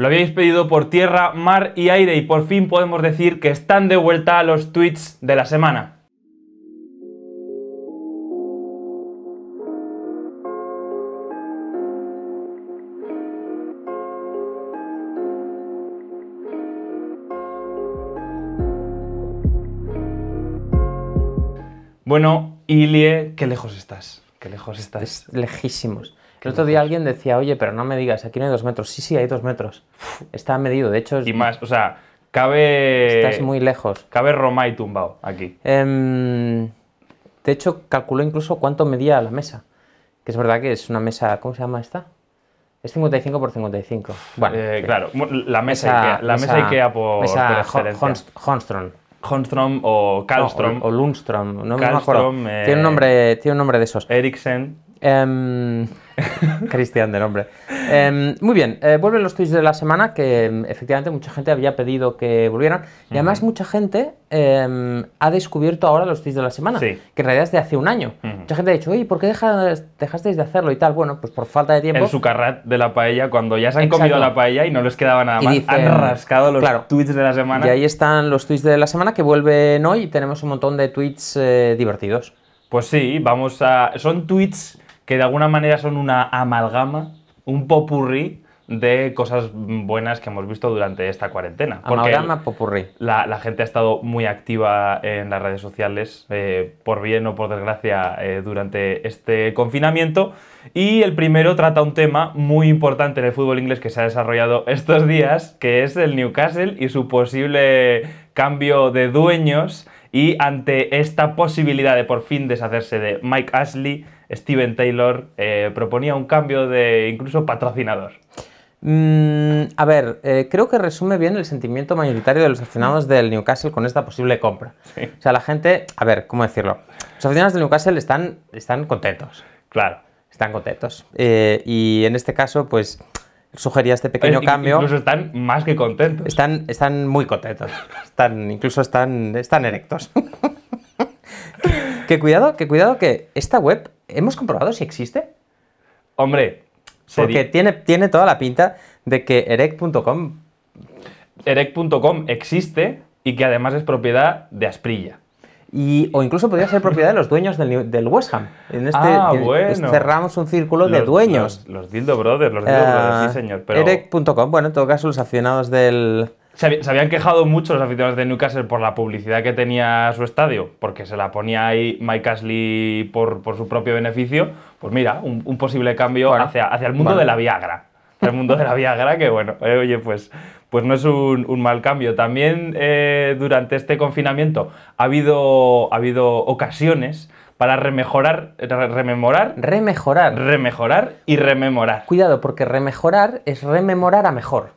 Lo habíais pedido por tierra, mar y aire y por fin podemos decir que están de vuelta a los tweets de la semana. Bueno, Ilie, qué lejos estás. Qué lejos estás. lejísimos el otro día alguien decía, oye, pero no me digas, aquí no hay dos metros. Sí, sí, hay dos metros. Está medido, de hecho. Y más, o sea, cabe. Estás muy lejos. Cabe Roma y tumbado aquí. Em, de hecho, calculó incluso cuánto medía la mesa. Que es verdad que es una mesa, ¿cómo se llama esta? Es 55 por 55. Eh, bueno, claro, la mesa, Ikea, la mesa, Ikea por, mesa por o Karlstrom. o, Lundstrom, no me acuerdo. tiene, un eh, nombre, tiene un nombre de esos. Eriksen. Em, Cristian de nombre. Em, muy bien, eh, vuelven los tweets de la semana que em, efectivamente mucha gente había pedido que volvieran. Y además mucha gente em, ha descubierto ahora los tweets de la semana, que en realidad es de hace un año. Mucha gente ha dicho, oye, ¿por qué dejasteis de hacerlo y tal? Bueno, pues por falta de tiempo. El sucarrat de la paella, cuando ya se han comido la paella y no les quedaba nada más, han rascado los tweets de la semana. Y ahí están los tweets de la semana que vuelven hoy y tenemos un montón de tweets eh, divertidos. Pues sí, vamos a. Son tweets que de alguna manera son una amalgama, un popurrí de cosas buenas que hemos visto durante esta cuarentena. Amalgama popurrí. La, la gente ha estado muy activa en las redes sociales, eh, por bien o por desgracia, eh, durante este confinamiento. Y el primero trata un tema muy importante en el fútbol inglés que se ha desarrollado estos días, que es el Newcastle y su posible cambio de dueños y ante esta posibilidad de por fin deshacerse de Mike Ashley, Steven Taylor eh, proponía un cambio de incluso patrocinador. Mm, a ver, eh, creo que resume bien el sentimiento mayoritario de los aficionados del Newcastle con esta posible compra. O sea, la gente, a ver, ¿cómo decirlo? Los aficionados del Newcastle están, están contentos. Claro. Están contentos. Eh, y en este caso, pues sugería este pequeño cambio. Incluso están más que contentos. Están, están muy contentos. Están, incluso están, están erectos. que, cuidado, que cuidado que esta web, ¿hemos comprobado si existe? Hombre, porque tiene, tiene toda la pinta de que erect.com... Erect.com existe y que además es propiedad de Asprilla o incluso podría ser propiedad de los dueños del, West Ham. En este, ah, este cerramos un círculo de dueños. Los, Dildo Brothers, los Dildo Brothers, sí ah, señor. Pero... bueno, en todo caso los aficionados del... Se, habían quejado mucho los aficionados de Newcastle por la publicidad que tenía su estadio, porque se la ponía ahí Mike Ashley por, por su propio beneficio. Pues mira, un, posible cambio hacia, hacia el mundo de la Viagra el mundo de la Viagra, que bueno, eh, oye, pues, pues no es un, mal cambio. También eh, durante este confinamiento ha habido, ha habido ocasiones para remejorar, rememorar. Remejorar. Remejorar y rememorar. Cuidado, porque remejorar es rememorar a mejor.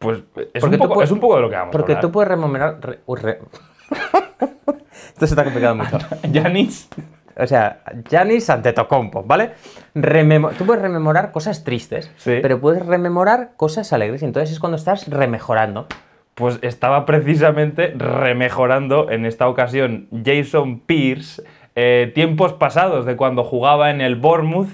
Pues es, un poco, de lo que vamos Porque tú puedes rememorar... Esto se está complicando mucho. Janis o sea, Janis Antetokounmpo, ¿vale? tú puedes rememorar cosas tristes, pero puedes rememorar cosas alegres, y entonces es cuando estás remejorando. Pues estaba precisamente remejorando en esta ocasión Jason Pierce eh, tiempos pasados de cuando jugaba en el Bournemouth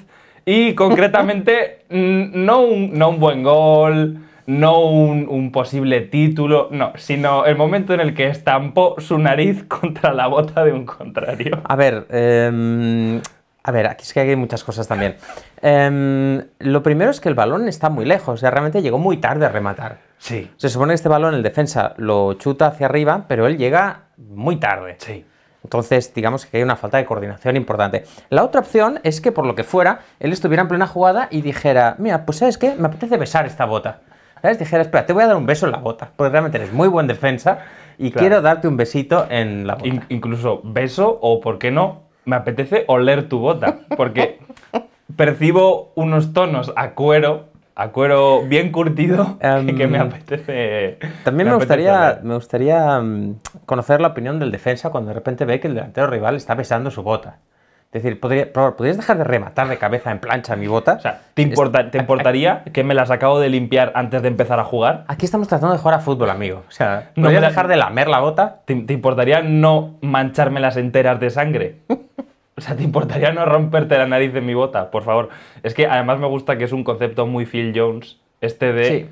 y concretamente no, no un buen gol, no un, posible título, no, sino el momento en el que estampó su nariz contra la bota de un contrario. A ver, em, a ver, aquí es que hay muchas cosas también. Em, lo primero es que el balón está muy lejos, o sea, realmente llegó muy tarde a rematar. Sí. Se supone que este balón el defensa lo chuta hacia arriba, pero él llega muy tarde. Sí. Entonces, digamos que hay una falta de coordinación importante. La otra opción es que, por lo que fuera, él estuviera en plena jugada y dijera, mira, pues sabes qué, me apetece besar esta bota. ¿sabes? Dijera, espera, te voy a dar un beso en la bota, porque realmente eres muy buen defensa y quiero darte un besito en la bota. incluso beso o, ¿por qué no? Me apetece oler tu bota, porque percibo unos tonos a cuero a cuero bien curtido y que, em, me apetece. También me, gustaría, me gustaría mm, conocer la opinión del defensa cuando de repente ve que el delantero rival está besando su bota. Es decir, ¿podrías dejar de rematar de cabeza en plancha mi bota? O sea, ¿te, importaría que me las acabo de limpiar antes de empezar a jugar? Aquí estamos tratando de jugar a fútbol, amigo. O sea, ¿no a dejar de lamer la bota? ¿Te, importaría no las enteras de sangre? O sea, ¿te importaría no romperte la nariz de mi bota? Por favor. Es que además me gusta que es un concepto muy Phil Jones, este de...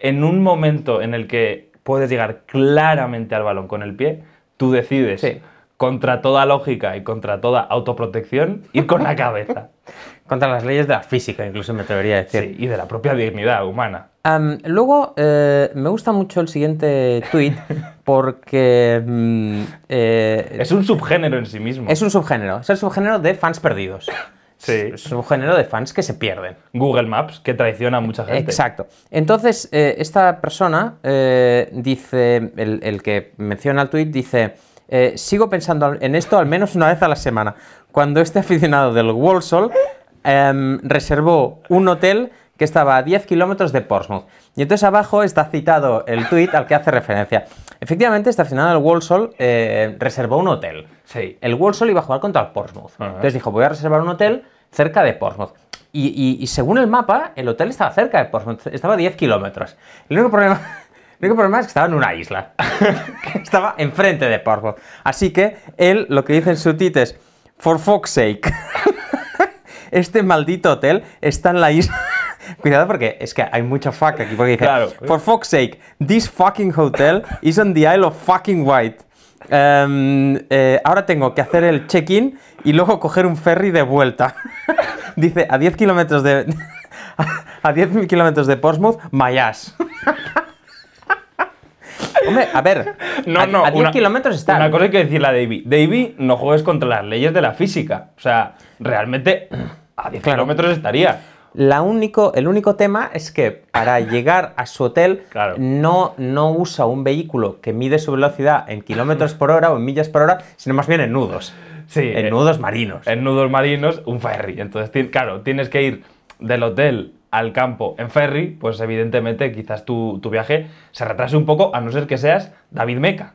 En un momento en el que puedes llegar claramente al balón con el pie, tú decides contra toda lógica y contra toda autoprotección, ir con la cabeza. contra las leyes de la física, incluso me atrevería a decir. Sí, y de la propia dignidad humana. luego, eh, me gusta mucho el siguiente tweet porque... Mm, eh, es un subgénero en sí mismo. Es un subgénero, es el subgénero de fans perdidos. Sí. Es un de fans que se pierden. Google Maps, que traiciona a mucha gente. Exacto. Entonces, eh, esta persona dice, el, el, que menciona el tuit, dice... Eh, sigo pensando en esto al menos una vez a la semana. Cuando este aficionado del Walsall em, reservó un hotel que estaba a 10 kilómetros de Portsmouth. Y entonces abajo está citado el tuit al que hace referencia. Efectivamente, este aficionado del Walsall eh, reservó un hotel. Sí. El Walsall iba a jugar contra el Portsmouth. Entonces dijo, voy a reservar un hotel cerca de Portsmouth. Y, y, según el mapa, el hotel estaba cerca de Portsmouth, estaba a 10 kilómetros. El único problema el único problema es que estaba en una isla, estaba enfrente de Portsmouth. Así que él lo que dice en su título es, for fuck's sake, este maldito hotel está en la isla. Cuidado porque es que hay mucho fuck aquí, porque dice, claro. for fuck's sake, this fucking hotel is on the Isle of fucking White. Em, eh, ahora tengo que hacer el check-in y luego coger un ferry de vuelta. dice, a 10 kilómetros de... a 10 kilómetros de Portsmouth, Mayas. Hombre, a ver. a, no. 10 kilómetros está. Una cosa hay que decirle a Davy. Davy, no juegues contra las leyes de la física. O sea, realmente a 10 kilómetros estaría. La único, el único tema es que para llegar a su hotel no, no usa un vehículo que mide su velocidad en kilómetros por hora o en millas por hora, sino más bien en nudos. Sí. En eh, nudos marinos. En nudos marinos, un ferry. Entonces, claro, tienes que ir del hotel al campo en ferry, pues evidentemente quizás tu, tu viaje se retrase un poco, a no ser que seas David Meca.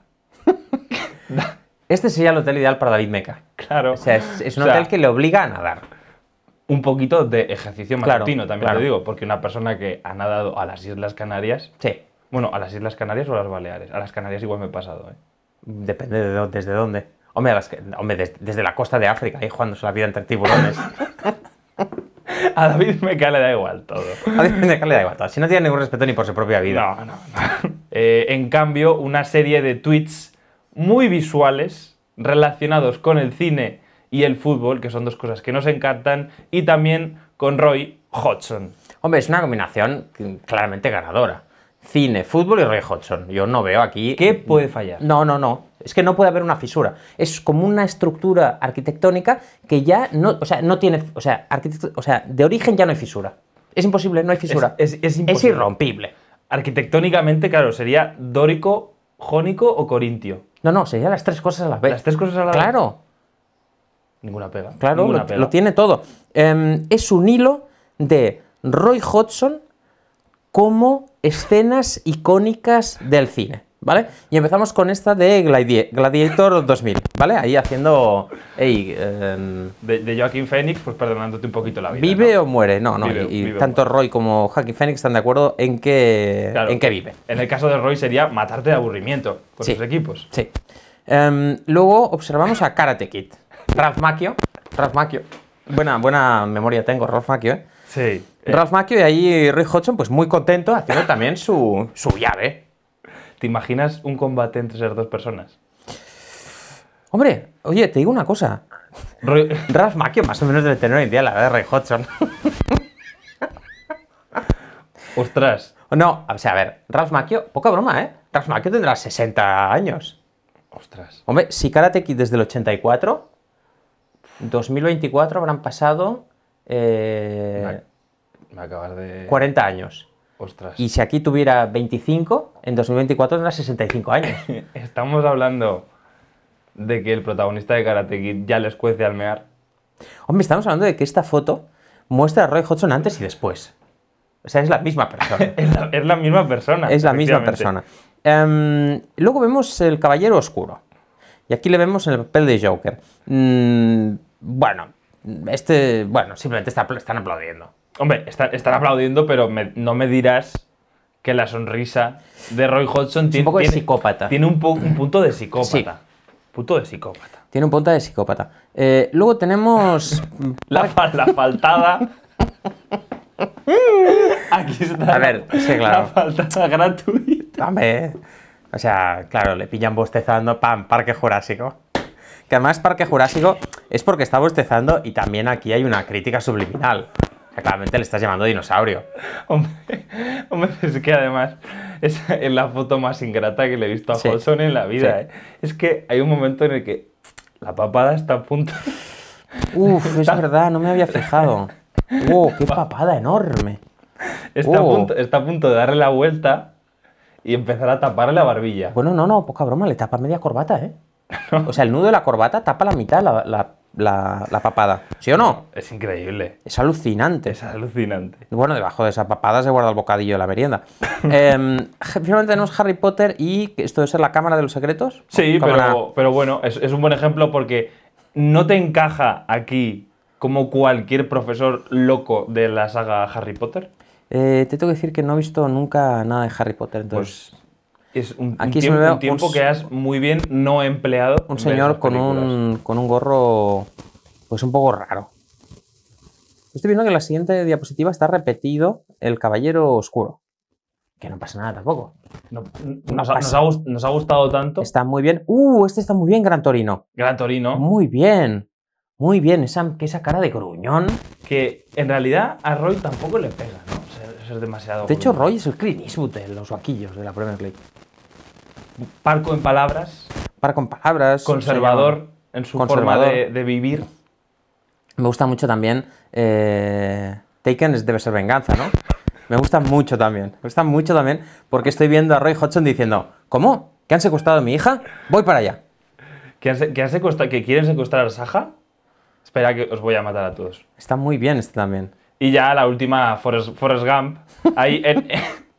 Este sería el hotel ideal para David Meca. Claro. O sea, es, un hotel que le obliga a nadar. Un poquito de ejercicio matutino, también claro. digo, porque una persona que ha nadado a las Islas Canarias. Sí. Bueno, a las Islas Canarias o a las Baleares. A las Canarias igual me he pasado, ¿eh? Depende de desde dónde. Hombre, desde la costa de África, ahí jugándose la vida entre tiburones. A David Meca le da igual todo. A David Meca le da igual todo. Si no tiene ningún respeto ni por su propia vida. No, no, no. Eh, en cambio, una serie de tweets muy visuales relacionados con el cine y el fútbol, que son dos cosas que nos encantan, y también con Roy Hodgson. Hombre, es una combinación claramente ganadora cine, fútbol y Roy Hodgson. Yo no veo aquí... ¿Qué puede fallar? No, no, no. Es que no puede haber una fisura. Es como una estructura arquitectónica que ya no... O sea, no tiene... O sea, o sea de origen ya no hay fisura. Es imposible, no hay fisura. Es, irrompible. Arquitectónicamente, claro, sería dórico, jónico o corintio. No, no, serían las tres cosas a la vez. Las tres cosas a la vez. Claro. Ninguna pega. Claro, lo, tiene todo. Em, es un hilo de Roy Hodgson como escenas icónicas del cine, ¿vale? Y empezamos con esta de Gladiator 2000, ¿vale? Ahí haciendo... Em, de, Joaquín Phoenix, pues perdonándote un poquito la vida. ¿Vive o muere? No, no. y, tanto Roy como Joaquín Phoenix están de acuerdo en que, en que vive. En el caso de Roy sería matarte de aburrimiento con sus equipos. Sí. Em, luego observamos a Karate Kid. Ralph Macchio. Ralph Macchio. Buena, buena memoria tengo, Ralph Macchio, ¿eh? Sí. Eh. Ralph Macchio y ahí Roy Hodgson, pues muy contento, haciendo también su, su llave. ¿Te imaginas un combate entre esas dos personas? Hombre, oye, te digo una cosa. Ralf Ralph Macchio más o menos debe tener una idea la verdad de Roy Hodgson. Ostras. No, o sea, a ver, Ralph Macchio, poca broma, ¿eh? Ralph Macchio tendrá 60 años. Ostras. Hombre, si Karate desde el 84, 2024 habrán pasado eh, de... 40 años. Y si aquí tuviera 25, en 2024 tendrá 65 años. Estamos hablando de que el protagonista de Karate Kid ya les cuece al mear. Hombre, estamos hablando de que esta foto muestra a Roy Hodgson antes y después. O sea, es la misma persona. es, la, misma persona. Es la misma persona. Em, luego vemos el Caballero Oscuro. Y aquí le vemos el papel de Joker. Mm, bueno, este, bueno, simplemente están aplaudiendo. Hombre, están aplaudiendo, pero no me dirás que la sonrisa de Roy Hodgson tiene, un de psicópata. Tiene un, punto de psicópata. Punto de psicópata. Tiene un punto de psicópata. Eh, luego tenemos. la, faltada. Aquí está. A ver, La faltada gratuita. Dame. O sea, claro, le pillan bostezando, pam, parque jurásico. Que además Parque Jurásico es porque está bostezando y también aquí hay una crítica subliminal. claramente le estás llamando dinosaurio. Hombre, es que además es la foto más ingrata que le he visto a sí. en la vida. ¿eh? Es que hay un momento en el que la papada está a punto. Uf, es verdad, no me había fijado. ¡Qué papada enorme! Está, a punto, está a punto de darle la vuelta y empezar a taparle la barbilla. Bueno, no, no, poca broma, le tapa media corbata, ¿eh? O sea, el nudo de la corbata tapa la mitad la, la, papada. ¿Sí o no? Es increíble. Es alucinante. Es alucinante. Bueno, debajo de esa papada se guarda el bocadillo de la merienda. Em, finalmente tenemos Harry Potter y esto debe ser la Cámara de los Secretos. Sí, pero, bueno, es, un buen ejemplo porque no te encaja aquí como cualquier profesor loco de la saga Harry Potter. Eh, te tengo que decir que no he visto nunca nada de Harry Potter, entonces... Pues, es un, tiempo, que has muy bien no empleado. Un señor con un, con un gorro, pues un poco raro. Estoy viendo que en la siguiente diapositiva está repetido el caballero oscuro. Que no pasa nada tampoco. nos, ha, gustado tanto. Está muy bien. ¡Uh! Este está muy bien, Gran Torino. Gran Torino. Muy bien. Muy bien. Esa, cara de gruñón. Que en realidad a Roy tampoco le pega, ¿no? es demasiado. De hecho, Roy es el Clint de los vaquillos de la Premier League. Parco en palabras. Parco en palabras. Conservador en su forma de, vivir. Me gusta mucho también. Eh, Taken debe ser venganza, ¿no? Me gusta mucho también. Me gusta mucho también porque estoy viendo a Roy Hodgson diciendo: ¿Cómo? ¿Que han secuestrado a mi hija? Voy para allá. ¿Que, han, que, han ¿Que quieren secuestrar a Saja? Espera, que os voy a matar a todos. Está muy bien este también. Y ya la última, Forrest, Forrest Gump. Ahí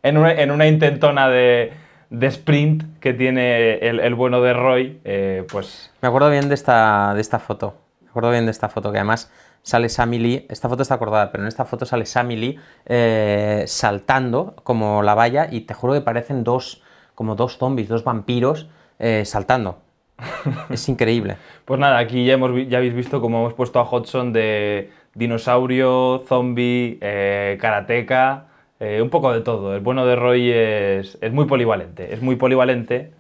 en una intentona de, de sprint que tiene el, bueno de Roy, eh, pues... Me acuerdo bien de esta, de esta foto, me acuerdo bien de esta foto, que además sale Sammy Lee, esta foto está acordada, pero en esta foto sale Sammy Lee eh, saltando como la valla y te juro que parecen dos, como dos zombies, dos vampiros eh, saltando. es increíble. Pues nada, aquí ya, hemos, ya habéis visto cómo hemos puesto a Hudson de dinosaurio, zombie, karateca eh, un poco de todo. El bueno de Roy es, es muy polivalente. Es muy polivalente.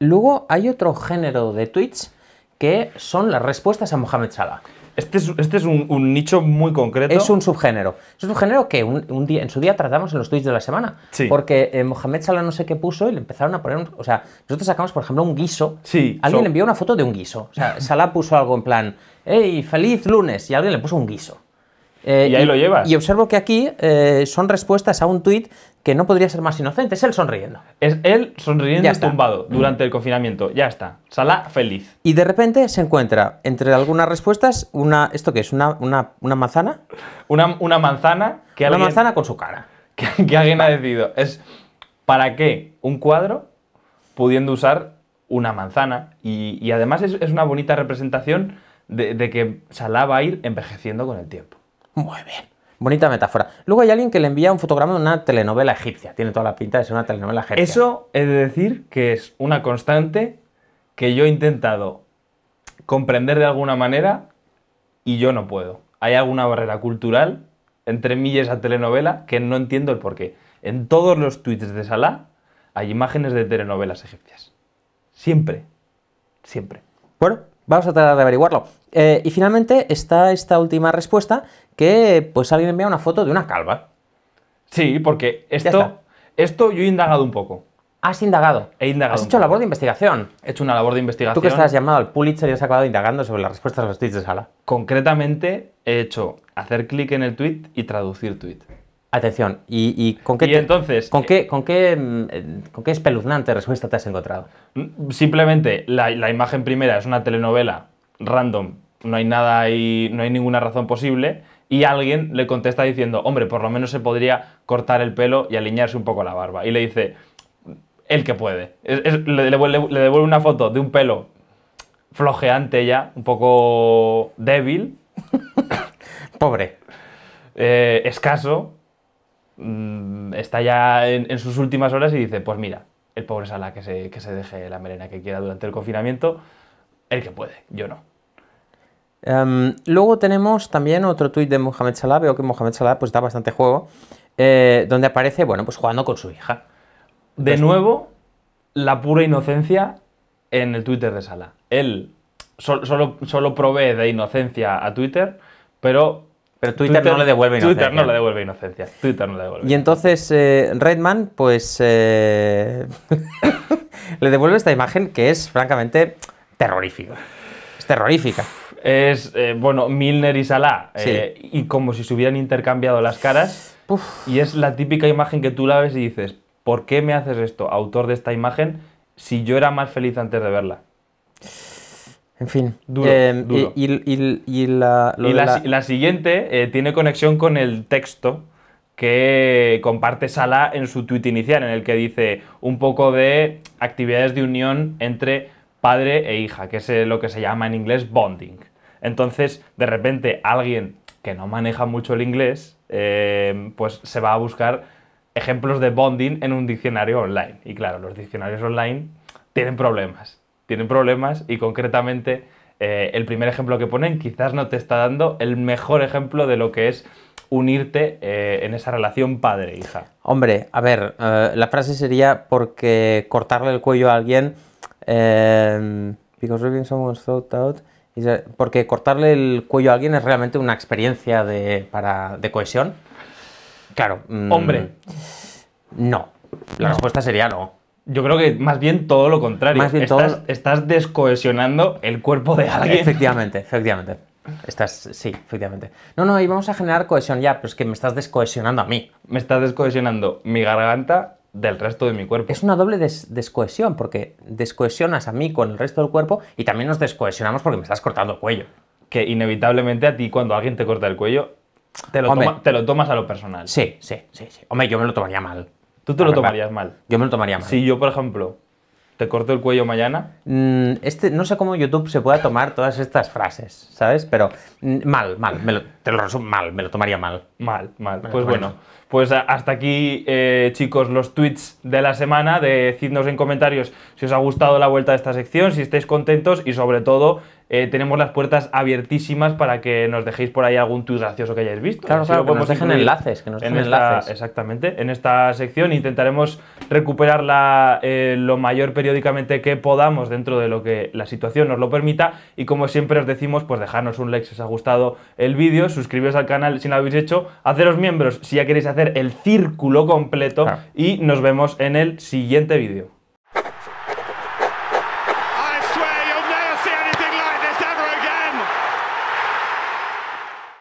Luego hay otro género de tweets que son las respuestas a Mohamed Salah. Este es, este es un, nicho muy concreto. Es un subgénero. Es un subgénero que un, día, en su día tratamos en los tweets de la semana. Porque eh, Mohamed Salah no sé qué puso y le empezaron a poner... o sea, nosotros sacamos, por ejemplo, un guiso. alguien le envió una foto de un guiso. O sea, Salah puso algo en plan, hey, feliz lunes, y alguien le puso un guiso. Eh, y ahí lo llevas. Y observo que aquí eh, son respuestas a un tuit que no podría ser más inocente, es él sonriendo. Es él sonriendo y tumbado mm. durante el confinamiento, ya está. Sala feliz. Y de repente se encuentra entre algunas respuestas una... ¿Esto qué es? ¿Una, una, una manzana? Una, una manzana que Una manzana con su cara. Que, alguien ha decidido. Es ¿para qué un cuadro pudiendo usar una manzana? Y, además es, una bonita representación de, de que Salah va a ir envejeciendo con el tiempo. Muy bien. Bonita metáfora. Luego hay alguien que le envía un fotograma de una telenovela egipcia. Tiene toda la pinta de ser una telenovela egipcia. Eso he de decir que es una constante que yo he intentado comprender de alguna manera y yo no puedo. Hay alguna barrera cultural entre mí y esa telenovela que no entiendo el porqué. En todos los tweets de Salah hay imágenes de telenovelas egipcias. Siempre. Siempre. Bueno, Vamos a tratar de averiguarlo. Eh, y finalmente está esta última respuesta que pues alguien envía una foto de una calva. Sí, porque esto, esto yo he indagado un poco. Has indagado. He indagado. Has hecho una labor de investigación. He hecho una labor de investigación. Tú que estás llamado al Pulitzer y has acabado indagando sobre las respuestas a los tweets de Sala. Concretamente, he hecho hacer clic en el tweet y traducir tweet. Atención, ¿y, con qué, y entonces, ¿con, eh, qué, mm, con, qué, espeluznante respuesta te has encontrado? Mm, simplemente, la, imagen primera es una telenovela random, no hay nada y no hay ninguna razón posible, y alguien le contesta diciendo, hombre, por lo menos se podría cortar el pelo y alinearse un poco la barba. Y le dice, el que puede. le, devuelve una foto de un pelo flojeante ya, un poco débil. Pobre. Eh, escaso Mm, está ya en, sus últimas horas y dice, pues mira, el pobre Sala que se, que se deje la merena que quiera durante el confinamiento, el que puede, yo no. Em, luego tenemos también otro tuit de Mohamed Salah, veo que Mohamed Salah pues da bastante juego, eh, donde aparece, bueno, pues jugando con su hija. De pues, nuevo, la pura inocencia en el Twitter de Salah. Él solo, solo, solo provee de inocencia a Twitter, pero pero Twitter, no le devuelve inocencia. Twitter no le devuelve inocencia. Twitter no le devuelve. Y entonces eh, Redman, pues eh, le devuelve esta imagen que es francamente terrorífica. Es terrorífica. Es, eh, bueno, Milner y Salah. Sí. y como si se hubieran intercambiado las caras. Y es la típica imagen que tú la ves y dices, ¿por qué me haces esto, autor de esta imagen, si yo era más feliz antes de verla? En fin, duro. Eh, y, la, siguiente eh, tiene conexión con el texto que comparte Sala en su tuit inicial, en el que dice un poco de actividades de unión entre padre e hija, que es eh, lo que se llama en inglés bonding. Entonces, de repente, alguien que no maneja mucho el inglés, pues se va a buscar ejemplos de bonding en un diccionario online. Y claro, los diccionarios online tienen problemas tienen problemas y concretamente eh, el primer ejemplo que ponen quizás no te está dando el mejor ejemplo de lo que es unirte eh, en esa relación padre-hija. Hombre, a ver, eh, la frase sería porque cortarle el cuello a alguien, because we're porque cortarle el cuello a alguien es realmente una experiencia de, para, de cohesión. Claro. Mm, Hombre. No. La respuesta sería no. Yo creo que más bien todo lo contrario. estás, descohesionando el cuerpo de alguien. Efectivamente, efectivamente. Estás, sí, efectivamente. No, no, íbamos vamos a generar cohesión ya, pero es que me estás descohesionando a mí. Me estás descohesionando mi garganta del resto de mi cuerpo. Es una doble descohesión, porque descohesionas a mí con el resto del cuerpo y también nos descohesionamos porque me estás cortando el cuello. Que inevitablemente a ti cuando alguien te corta el cuello, te lo, te lo tomas a lo personal. Sí, sí, sí, sí. Hombre, yo me lo tomaría mal. Tú te lo tomarías mal. Yo me lo tomaría mal. Si yo, por ejemplo, te corto el cuello mañana. Mm, este, no sé cómo YouTube se pueda tomar todas estas frases, ¿sabes? Pero mm, mal, mal, me lo, te lo resumo mal, me lo tomaría mal. Mal, mal. Pues, pues bueno, pues hasta aquí, eh, chicos, los tweets de la semana. Decidnos en comentarios si os ha gustado la vuelta de esta sección, si estáis contentos y sobre todo eh, tenemos las puertas abiertísimas para que nos dejéis por ahí algún tuit gracioso que hayáis visto. Claro, claro, pues que nos dejen enlaces, enlaces. Exactamente, en esta sección intentaremos recuperarla eh, lo mayor periódicamente que podamos dentro de lo que la situación nos lo permita y como siempre os decimos, pues dejarnos un like si os ha gustado el vídeo, suscribiros al canal si no lo habéis hecho, haceros miembros si ya queréis hacer el círculo completo y nos vemos en el siguiente vídeo.